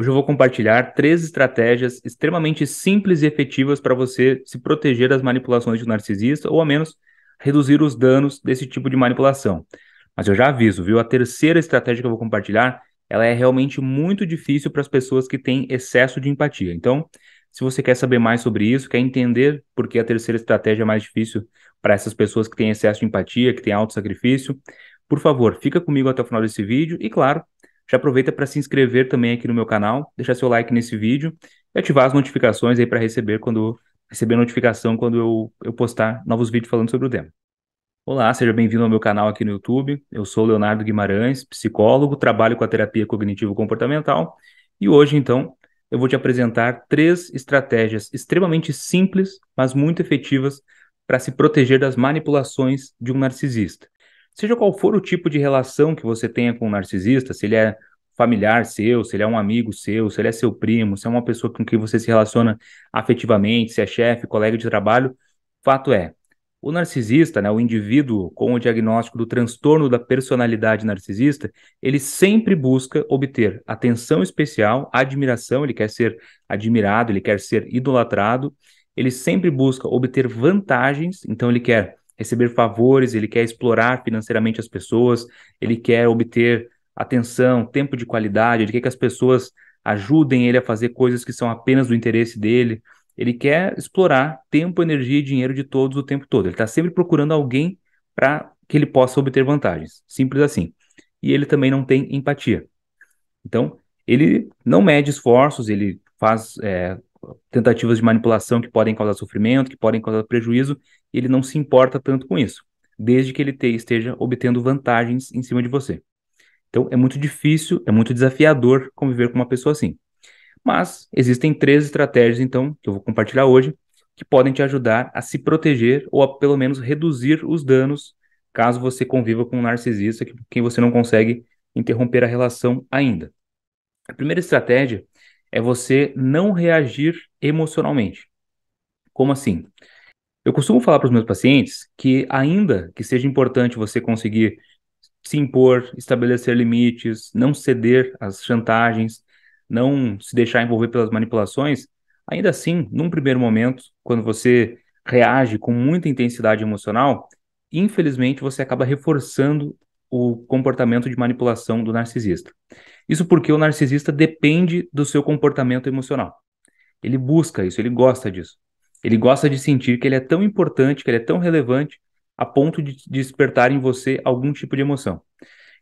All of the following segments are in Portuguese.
Hoje eu vou compartilhar três estratégias extremamente simples e efetivas para você se proteger das manipulações de um narcisista ou, ao menos, reduzir os danos desse tipo de manipulação. Mas eu já aviso, viu? A terceira estratégia que eu vou compartilhar, ela é realmente muito difícil para as pessoas que têm excesso de empatia. Então, se você quer saber mais sobre isso, quer entender por que a terceira estratégia é mais difícil para essas pessoas que têm excesso de empatia, que têm alto sacrifício, por favor, fica comigo até o final desse vídeo e, claro, já aproveita para se inscrever também aqui no meu canal, deixar seu like nesse vídeo e ativar as notificações aí para receber quando receber notificação quando eu, eu postar novos vídeos falando sobre o tema. Olá, seja bem-vindo ao meu canal aqui no YouTube. Eu sou Leonardo Guimarães, psicólogo, trabalho com a terapia cognitivo-comportamental e hoje, então, eu vou te apresentar três estratégias extremamente simples, mas muito efetivas para se proteger das manipulações de um narcisista. Seja qual for o tipo de relação que você tenha com o um narcisista, se ele é familiar seu, se ele é um amigo seu, se ele é seu primo, se é uma pessoa com quem você se relaciona afetivamente, se é chefe, colega de trabalho, fato é, o narcisista, né, o indivíduo com o diagnóstico do transtorno da personalidade narcisista, ele sempre busca obter atenção especial, admiração, ele quer ser admirado, ele quer ser idolatrado, ele sempre busca obter vantagens, então ele quer receber favores, ele quer explorar financeiramente as pessoas, ele quer obter atenção, tempo de qualidade, ele quer que as pessoas ajudem ele a fazer coisas que são apenas do interesse dele. Ele quer explorar tempo, energia e dinheiro de todos o tempo todo. Ele está sempre procurando alguém para que ele possa obter vantagens. Simples assim. E ele também não tem empatia. Então, ele não mede esforços, ele faz é, tentativas de manipulação que podem causar sofrimento, que podem causar prejuízo, ele não se importa tanto com isso, desde que ele te, esteja obtendo vantagens em cima de você. Então, é muito difícil, é muito desafiador conviver com uma pessoa assim. Mas existem três estratégias, então, que eu vou compartilhar hoje, que podem te ajudar a se proteger ou a pelo menos reduzir os danos caso você conviva com um narcisista com quem você não consegue interromper a relação ainda. A primeira estratégia é você não reagir emocionalmente. Como assim? Eu costumo falar para os meus pacientes que, ainda que seja importante você conseguir se impor, estabelecer limites, não ceder às chantagens, não se deixar envolver pelas manipulações, ainda assim, num primeiro momento, quando você reage com muita intensidade emocional, infelizmente você acaba reforçando o comportamento de manipulação do narcisista. Isso porque o narcisista depende do seu comportamento emocional. Ele busca isso, ele gosta disso. Ele gosta de sentir que ele é tão importante, que ele é tão relevante, a ponto de despertar em você algum tipo de emoção.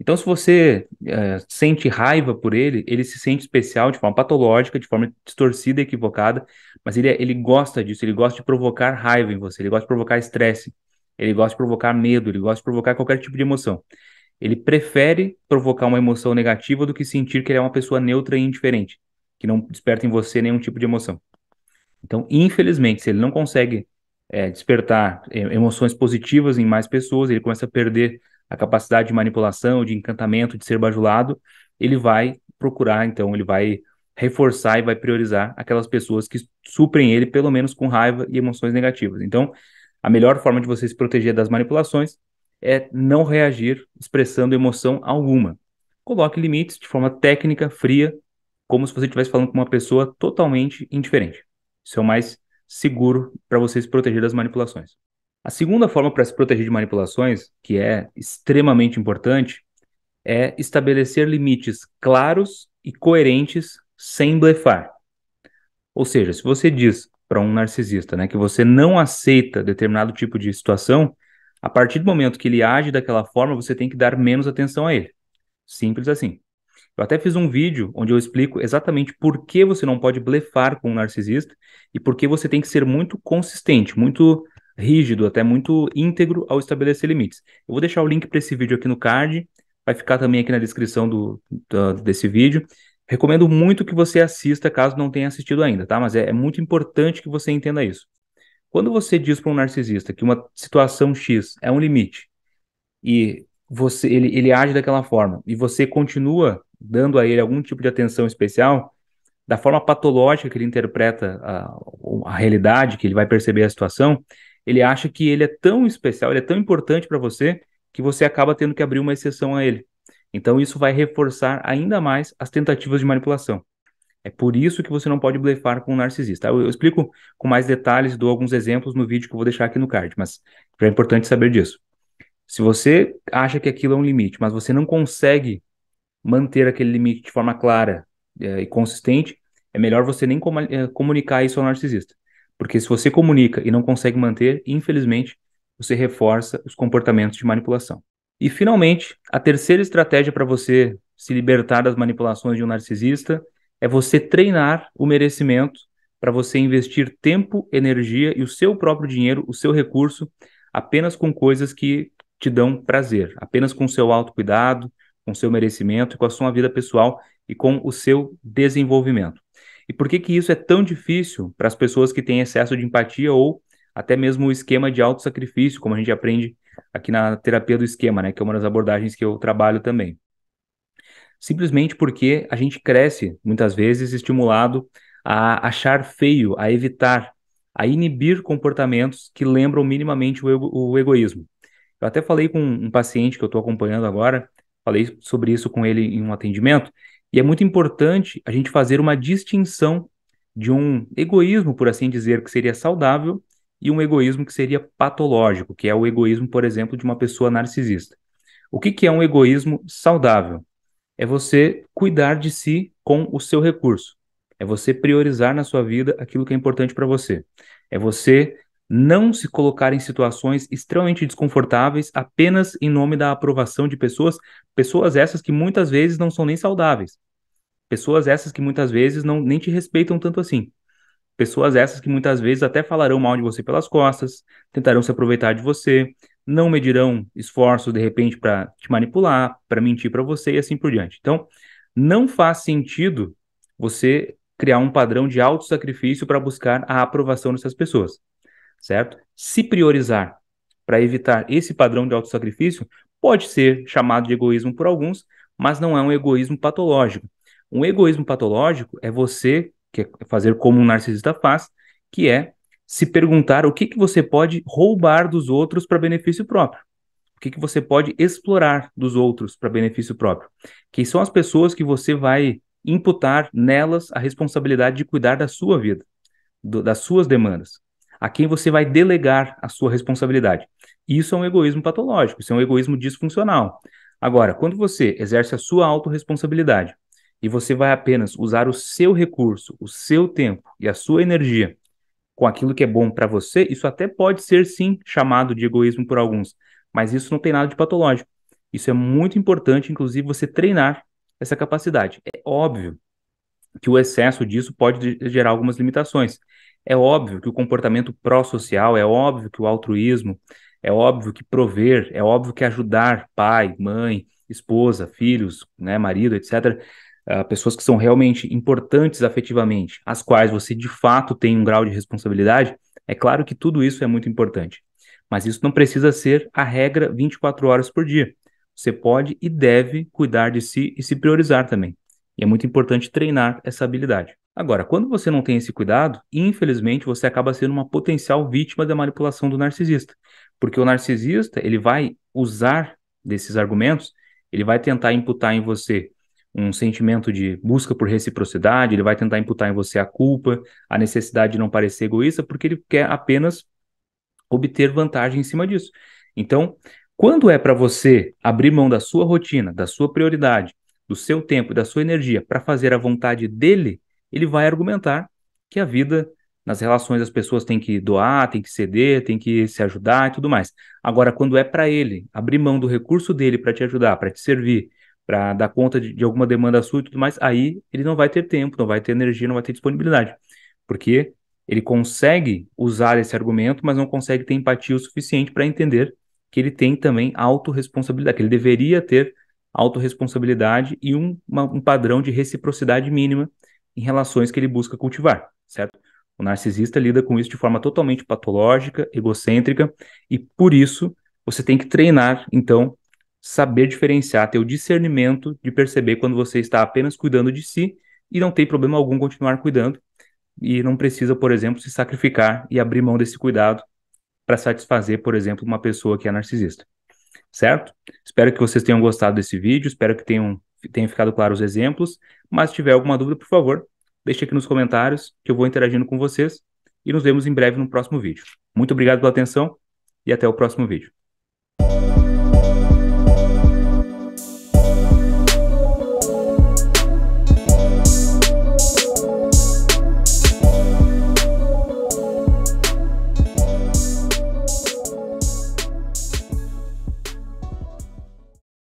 Então, se você é, sente raiva por ele, ele se sente especial de forma patológica, de forma distorcida e equivocada, mas ele, é, ele gosta disso, ele gosta de provocar raiva em você, ele gosta de provocar estresse, ele gosta de provocar medo, ele gosta de provocar qualquer tipo de emoção. Ele prefere provocar uma emoção negativa do que sentir que ele é uma pessoa neutra e indiferente, que não desperta em você nenhum tipo de emoção. Então, infelizmente, se ele não consegue é, despertar é, emoções positivas em mais pessoas, ele começa a perder a capacidade de manipulação, de encantamento, de ser bajulado, ele vai procurar, então, ele vai reforçar e vai priorizar aquelas pessoas que suprem ele, pelo menos com raiva e emoções negativas. Então, a melhor forma de você se proteger das manipulações é não reagir expressando emoção alguma. Coloque limites de forma técnica, fria, como se você estivesse falando com uma pessoa totalmente indiferente. Isso é o mais seguro para você se proteger das manipulações. A segunda forma para se proteger de manipulações, que é extremamente importante, é estabelecer limites claros e coerentes sem blefar. Ou seja, se você diz para um narcisista né, que você não aceita determinado tipo de situação, a partir do momento que ele age daquela forma, você tem que dar menos atenção a ele. Simples assim. Eu até fiz um vídeo onde eu explico exatamente por que você não pode blefar com um narcisista e por que você tem que ser muito consistente, muito rígido, até muito íntegro ao estabelecer limites. Eu vou deixar o link para esse vídeo aqui no card, vai ficar também aqui na descrição do, do, desse vídeo. Recomendo muito que você assista caso não tenha assistido ainda, tá? Mas é, é muito importante que você entenda isso. Quando você diz para um narcisista que uma situação X é um limite e você ele, ele age daquela forma e você continua dando a ele algum tipo de atenção especial, da forma patológica que ele interpreta a, a realidade, que ele vai perceber a situação, ele acha que ele é tão especial, ele é tão importante para você, que você acaba tendo que abrir uma exceção a ele. Então, isso vai reforçar ainda mais as tentativas de manipulação. É por isso que você não pode blefar com um narcisista. Eu, eu explico com mais detalhes, dou alguns exemplos no vídeo que eu vou deixar aqui no card, mas é importante saber disso. Se você acha que aquilo é um limite, mas você não consegue manter aquele limite de forma clara é, e consistente, é melhor você nem com é, comunicar isso ao narcisista. Porque se você comunica e não consegue manter, infelizmente, você reforça os comportamentos de manipulação. E finalmente, a terceira estratégia para você se libertar das manipulações de um narcisista é você treinar o merecimento para você investir tempo, energia e o seu próprio dinheiro, o seu recurso, apenas com coisas que te dão prazer, apenas com seu autocuidado, com seu merecimento, e com a sua vida pessoal e com o seu desenvolvimento. E por que, que isso é tão difícil para as pessoas que têm excesso de empatia ou até mesmo o esquema de autossacrifício, como a gente aprende aqui na terapia do esquema, né, que é uma das abordagens que eu trabalho também. Simplesmente porque a gente cresce, muitas vezes, estimulado a achar feio, a evitar, a inibir comportamentos que lembram minimamente o, ego o egoísmo. Eu até falei com um paciente que eu estou acompanhando agora, Falei sobre isso com ele em um atendimento. E é muito importante a gente fazer uma distinção de um egoísmo, por assim dizer, que seria saudável, e um egoísmo que seria patológico, que é o egoísmo, por exemplo, de uma pessoa narcisista. O que, que é um egoísmo saudável? É você cuidar de si com o seu recurso. É você priorizar na sua vida aquilo que é importante para você. É você não se colocar em situações extremamente desconfortáveis apenas em nome da aprovação de pessoas, pessoas essas que muitas vezes não são nem saudáveis. Pessoas essas que muitas vezes não nem te respeitam tanto assim. Pessoas essas que muitas vezes até falarão mal de você pelas costas, tentarão se aproveitar de você, não medirão esforços de repente para te manipular, para mentir para você e assim por diante. Então, não faz sentido você criar um padrão de auto-sacrifício para buscar a aprovação dessas pessoas certo? Se priorizar para evitar esse padrão de autossacrifício pode ser chamado de egoísmo por alguns, mas não é um egoísmo patológico. Um egoísmo patológico é você que é fazer como um narcisista faz, que é se perguntar o que, que você pode roubar dos outros para benefício próprio. O que, que você pode explorar dos outros para benefício próprio. Que são as pessoas que você vai imputar nelas a responsabilidade de cuidar da sua vida, do, das suas demandas a quem você vai delegar a sua responsabilidade. Isso é um egoísmo patológico, isso é um egoísmo disfuncional. Agora, quando você exerce a sua autorresponsabilidade e você vai apenas usar o seu recurso, o seu tempo e a sua energia com aquilo que é bom para você, isso até pode ser sim chamado de egoísmo por alguns, mas isso não tem nada de patológico. Isso é muito importante, inclusive, você treinar essa capacidade. É óbvio que o excesso disso pode gerar algumas limitações. É óbvio que o comportamento pró-social, é óbvio que o altruísmo, é óbvio que prover, é óbvio que ajudar pai, mãe, esposa, filhos, né, marido, etc., ah, pessoas que são realmente importantes afetivamente, as quais você de fato tem um grau de responsabilidade, é claro que tudo isso é muito importante. Mas isso não precisa ser a regra 24 horas por dia. Você pode e deve cuidar de si e se priorizar também. E é muito importante treinar essa habilidade. Agora, quando você não tem esse cuidado, infelizmente você acaba sendo uma potencial vítima da manipulação do narcisista, porque o narcisista ele vai usar desses argumentos, ele vai tentar imputar em você um sentimento de busca por reciprocidade, ele vai tentar imputar em você a culpa, a necessidade de não parecer egoísta, porque ele quer apenas obter vantagem em cima disso. Então, quando é para você abrir mão da sua rotina, da sua prioridade, do seu tempo e da sua energia para fazer a vontade dele, ele vai argumentar que a vida nas relações as pessoas têm que doar, têm que ceder, têm que se ajudar e tudo mais. Agora, quando é para ele abrir mão do recurso dele para te ajudar, para te servir, para dar conta de, de, alguma demanda sua e tudo mais, aí ele não vai ter tempo, não vai ter energia, não vai ter disponibilidade. Porque ele consegue usar esse argumento, mas não consegue ter empatia o suficiente para entender que ele tem também autorresponsabilidade, que ele deveria ter autorresponsabilidade e um, uma, um padrão de reciprocidade mínima em relações que ele busca cultivar, certo? O narcisista lida com isso de forma totalmente patológica, egocêntrica, e por isso você tem que treinar, então, saber diferenciar, ter o discernimento de perceber quando você está apenas cuidando de si e não tem problema algum continuar cuidando e não precisa, por exemplo, se sacrificar e abrir mão desse cuidado para satisfazer, por exemplo, uma pessoa que é narcisista. Certo? Espero que vocês tenham gostado desse vídeo, espero que tenham tenha ficado claro os exemplos, mas se tiver alguma dúvida, por favor, deixe aqui nos comentários que eu vou interagindo com vocês e nos vemos em breve no próximo vídeo. Muito obrigado pela atenção e até o próximo vídeo.